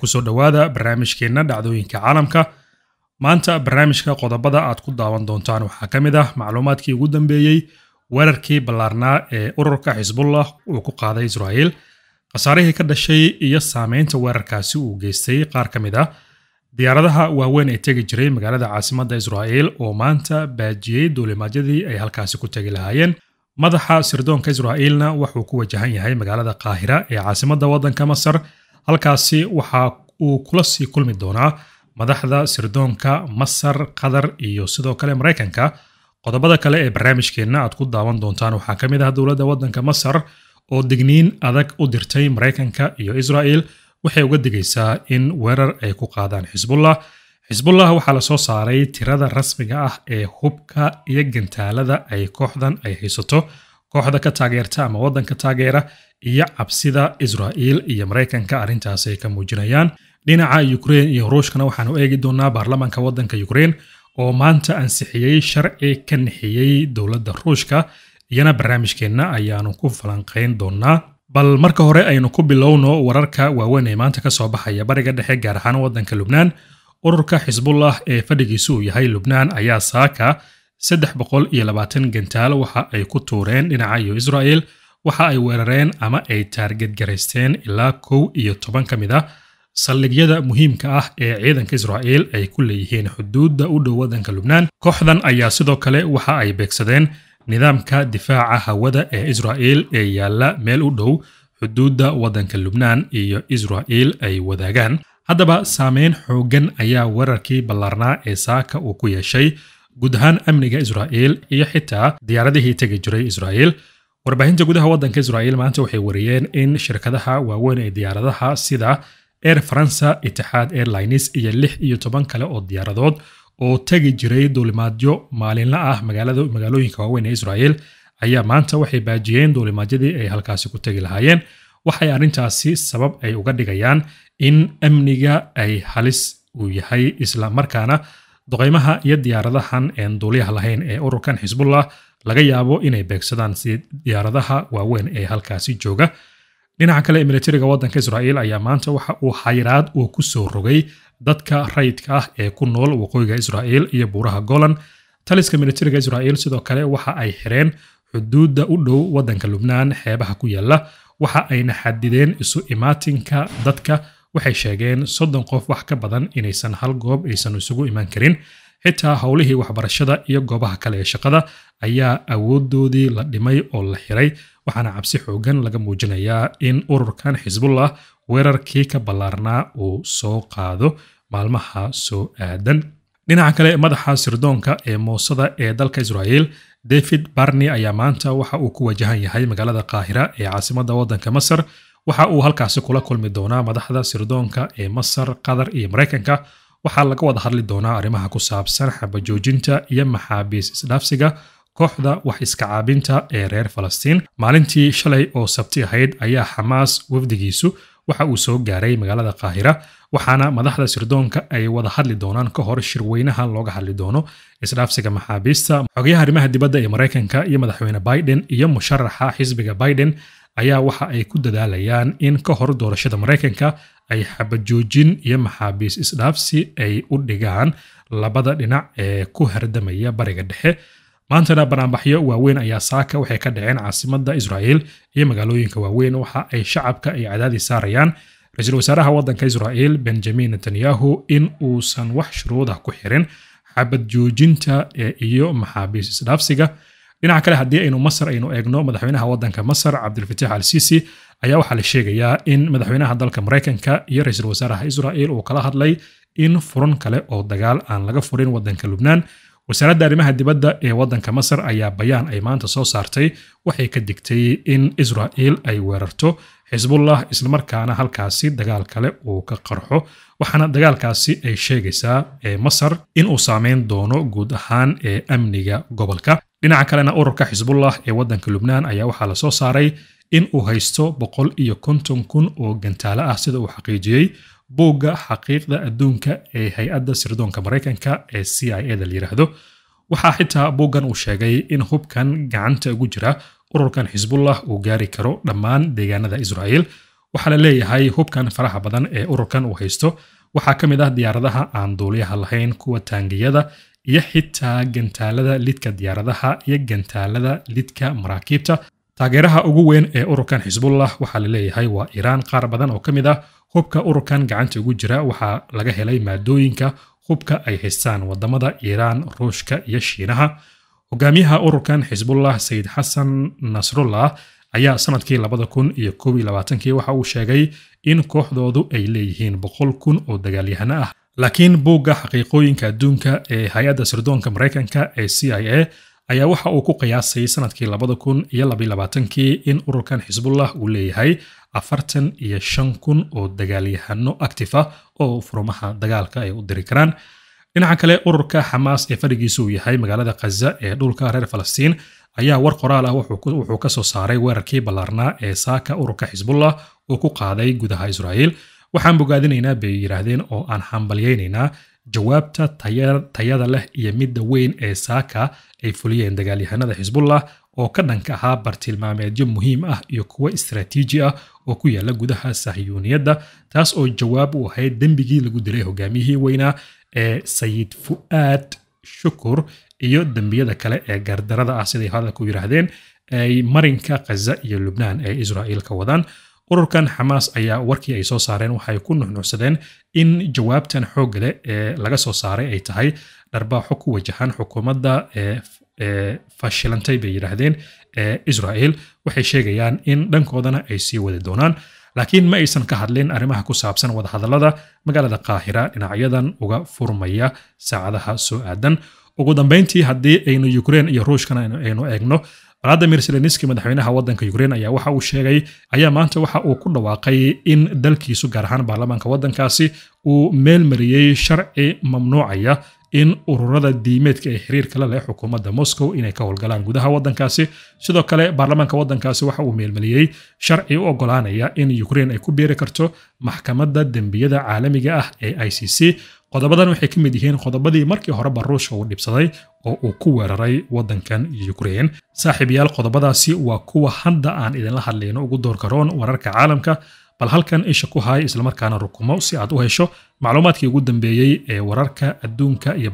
kusoo dhowaada barnaamijkeenna dhacdooyinka caalamka maanta barnaamijka qodobada aad ku daawan doontaan waxaa ka mid ah macluumaadkii ugu dambeeyey weerarkii ballaarnaa ee ururka xisbullah uu ku qaaday israa'iil khasaarihii ka dhashay iyo saameynta weerarkaasi uu geystay qaar ka mid ah diyaaradaha waaweyn ee tegi jiray magaalada caasimadda israa'iil oo maanta baajiyey duulimaadyadii ay halkaasi ku tegi lahaayeen madaxa sirdoonka israa'iilna wuxuu ku wajahan yahay magaalada kaahira ee caasimadda waddanka masar halkaasi waxa uu kula sii kulmi doonaa madaxda sirdoonka masar qatar iyo sidoo kale maraykanka qodobada kale ee barnaamijkeenna aad ku daawan doontaan waxaa ka mid ah dowladda waddanka masar oo digniin adag u dirtay maraykanka iyo israa'el waxay uga digaysaa in weerar ay ku qaadaan xisbullah xisbullah waxaa la soo saaray tirada rasmiga ah ee hubka iyo gantaalada ay kooxdan ay haysato kooxda ka taageerta ama waddanka taageera iyo cabsida israa'iil iyo maraykanka arrintaas ay ka muujinayaan dhinaca ukrein iyo ruushkana waxaanu eegi doonaa baarlamaanka waddanka ukrein oo maanta ansixiyey sharci ka nixiyey dowladda ruushka iyana barnaamijkeenna ayaanu ku falanqayn doonaa bal marka hore aynu ku bilowno wararka waaweyn ee maanta ka soo baxaya bariga dhexe gaar ahaan waddanka lubnaan ururka xisbullah ee fadhigiisu uu yahay lubnaan ayaa saaka saddex boqol iyo labaatan gantaal waxa ay ku tuureen dhinaca iyo israa'el waxa ay weerareen ama ay taargetgaraysteen ilaa kow iyo toban ka mid a ah. saldhigyada muhiimka ah ee ciidanka israa'el ay ku leeyihiin xuduudda u dhow waddanka lubnaan kooxdan ayaa sidoo kale waxa ay beegsadeen nidaamka difaaca hawada ee israa'el ee yaalla meel u dhow xuduudda waddanka lubnaan iyo israa'el ay wadaagaan haddaba saameyn xooggan ayaa weerarkii ballaarnaa ee saaka uu ku yeeshay guud ahaan amniga Israa'il iyo xitaa diyaaradihii tegi jiray Israa'il warbaahinta gudaha waddanka Israa'il maanta waxay wariyeen in shirkadaha waaweyn ee diyaaradaha sida Air faransa itixaad Airlines iyo lix iyo toban kale oo diyaaradood oo tegi jiray duulimaadyo maalinla ah magaalada magaalooyinka waaweyn ee Israa'il ayaa maanta waxay baajiyeen duulimaadyadii ay halkaasi ku tegi lahaayeen waxay arrintaasi sabab ay uga dhigayaan in amniga ay halis uu yahay isla markaana duqaymaha iyo diyaaradahan een duuliyaha lahayn ee ururkan xisbullah laga yaabo inay beegsadaan si diyaaradaha waaweyn ee halkaasi jooga dhinaca kale militariga waddanka israa'iil ayaa maanta waxa uu xayiraad uu ku soo rogay dadka rayidka ah ee ku nool waqooyiga israa'iil iyo buuraha golan taliska militariga israa'iil sidoo kale waxa ay xireen xuduudda u dhow waddanka lubnaan xeebaha ku yaalla waxa ayna xadideen isu imaatinka dadka waxay sheegeen soddon qof wax ka badan inaysan hal goob aysan isugu imaan karin xitaa howlihii waxbarashada iyo goobaha kale ee shaqada ayaa awoodoodii la dhimay oo la xiray waxaana cabsi xoogan laga muujinayaa in ururkan xisbullah weerarkii ka ballaarnaa uu soo qaado maalmaha soo aadan dhinaca kale madaxa sirdoonka ee moosada ee dalka israa'iil david barney ayaa maanta waxa uu ku wajahan yahay magaalada kaahira ee caasimadda waddanka masar waxa uu halkaasi kula kulmi doonaa madaxda sirdoonka ee masar qatar iyo maraykanka waxaa laga wada hadli doonaa arrimaha ku saabsan xabajoojinta iyo maxaabiis isdhaafsiga kooxda wax iskacaabinta ee reer falastiin maalintii shalay oo sabti ahayd ayaa xamaas wafdigiisu waxa uu soo gaaray magaalada kaahira waxaana madaxda sirdoonka ay wada hadli doonaan ka hor shirweynaha looga hadli doono isdhaafsiga maxaabiista xogayaha arrimaha dibadda ee maraykanka iyo madaxweyne biden iyo musharaxa xisbiga biden ayaa waxa ay ku dadaalayaan in ka hor doorashada maraykanka ay xabajoojin iyo maxaabiis isdhaafsi ay u dhigaan labada dhinac ee ku hardamaya bariga dhexe maantana banaanbaxyo waaweyn ayaa saaka waxay ka dhaceen caasimada israa'iil iyo magaalooyinka waaweyn waxa ay shacabka ay cadaadis saarayaan ra-iisul wasaaraha waddanka israa'iil benjamin netanyahu in uusan wax shuruudah ku xirin xabad joojinta eh, iyo maxaabiis isdhaafsiga dhinaca kale haddii aynu masar aynu eegno madaxweynaha waddanka masar cabdilfataax al sisi ayaa waxaa la sheegayaa in madaxweynaha dalka maraykanka iyo ra-iisul wasaaraha israel uu kala hadlay in furan kale oo dagaal aan laga furin waddanka lubnaan wasaaradda arrimaha dibadda ee wadanka masar ayaa bayaan ay maanta soo saartay waxay ka digtay in israel ay weerarto xisbullah islamarkaana halkaasi dagaal kale uu ka qarxo waxaana dagaalkaasi ay sheegaysaa masar inuu saameyn doono guud ahaan ee amniga gobolka dhinaca kalena ururka xisbullah ee waddanka lubnaan ayaa waxaa lasoo saaray in uu haysto boqol iyo konton kun oo gantaalo ah sida uu xaqiijiyey buugga xaqiiqda adduunka ee hay-adda sirdoonka maraykanka ee c i da la yidhaahdo waxaa xitaa buuggan uu sheegay in hubkan gacanta ugu jira ururkan xisbullah uu gaari karo dhammaan deegaanada israa'el waxaa la leeyahay hubkan faraha badan ee ururkan uu haysto waxaa ka mid ah diyaaradaha aan duuliyaha lahayn kuwa taangiyada iyo xitaa gantaalada lidka diyaaradaha iyo gantaalada lidka maraakiibta taageeraha ugu weyn ee ururkan xisbullah waxaa la leeyahay waa iiraan qaar badan oo ka mid ah hubka ururkan gacanta ugu jira waxaa laga helay maadooyinka hubka ay haystaan wadamada iiraan ruushka iyo shiinaha hogaamiyaha ururkan xisbullah sayid xasan nasrullah ayaa sanadkii labada kun iyo kob iyo labaatankii waxa uu sheegay in kooxdoodu ay leeyihiin boqol kun oo dagaalyahano ah laakiin buugga xaqiiqooyinka adduunka ee hay-adda sirdoonka maraykanka ee c i a ayaa waxa uu ku qiyaasay sanadkii labada kun iyo labaylabaatanki in ururkan xisbullah uu leeyahay afartan iyo shan kun oo dagaalyahano actif ah oo furumaha dagaalka ay u diri karaan dhinaca kale ururka xamaas ee fadhigiisa uu yahay magaalada khaza ee dhulka reer falastiin ayaa war qoraal ah wuxuu ka soo saaray weerarkii ballaarnaa ee saaka ururka xisbullah uu ku qaaday gudaha israa'iil waxaan bogaadinaynaa bay yidhaahdeen oo aan hambalyaynaynaa jawaabta tayada leh iyo midda weyn ee saaka ay fuliyeen dagaalyahanada xisbullah oo ka dhanka ahaa bartilmaameedyo muhiim ah iyo kuwo istaraatiiji ah oo ku yaalla gudaha sahyuuniyadda taas oo jawaab u ahayd dembigii lagu dilay hogaamiyihii weynaa ee sayid fu'aad shukur iyo dembiyada kale ee gardarada ah siday hadalku yidhaahdeen ay marinka khaza iyo lubnaan ee israa'iil ka wadaan ururkan xamaas ayaa warkii ay soo saareen waxay ku nuxnuxsadeen in jawaabtan xoogga leh ee laga soo saaray ay tahay dharbaaxo ku wajahan xukuumadda ee fashilantay bay yidhaahdeen ee israel waxay sheegayaan in dhankoodana ay sii wadi doonaan laakiin ma aysan ka hadlin arrimaha ku saabsan wadahadallada magaalada kaahira dhinacyadan uga furmaya saacadaha soo aadan ugu dambeyntii haddii aynu ukrein iyo ruushkana aynu eegno valadimir zelenski madaxweynaha waddanka ukrein ayaa waxa uu sheegay ayaa maanta waxa uu ku dhawaaqay in dalkiisu gaar ahaan baarlamaanka waddankaasi uu meelmariyey sharci mamnuucaya in ururada diimeedka ee xiriirka la leh xukuumadda moscow inay ka howlgalaan gudaha waddankaasi sidoo kale baarlamaanka waddankaasi waxa uu meelmeliyey sharci u ogolaanaya in ukrein ay ku biiri karto maxkamadda dembiyada caalamiga ah ee i c c qodobadan waxay ka mid yihiin qodobadii markii horeba ruushka uu dhibsaday oo uu ku weeraray waddankan Ukraine saaxiib yaal qodobadaasi waa kuwa hadda aan idinla hadlayno ugu door karoon wararka caalamka bal halkan isha ku hay isla markaana rukumo si aad u hesho macluumaadkii ugu dambeeyey ee wararka adduunka iyo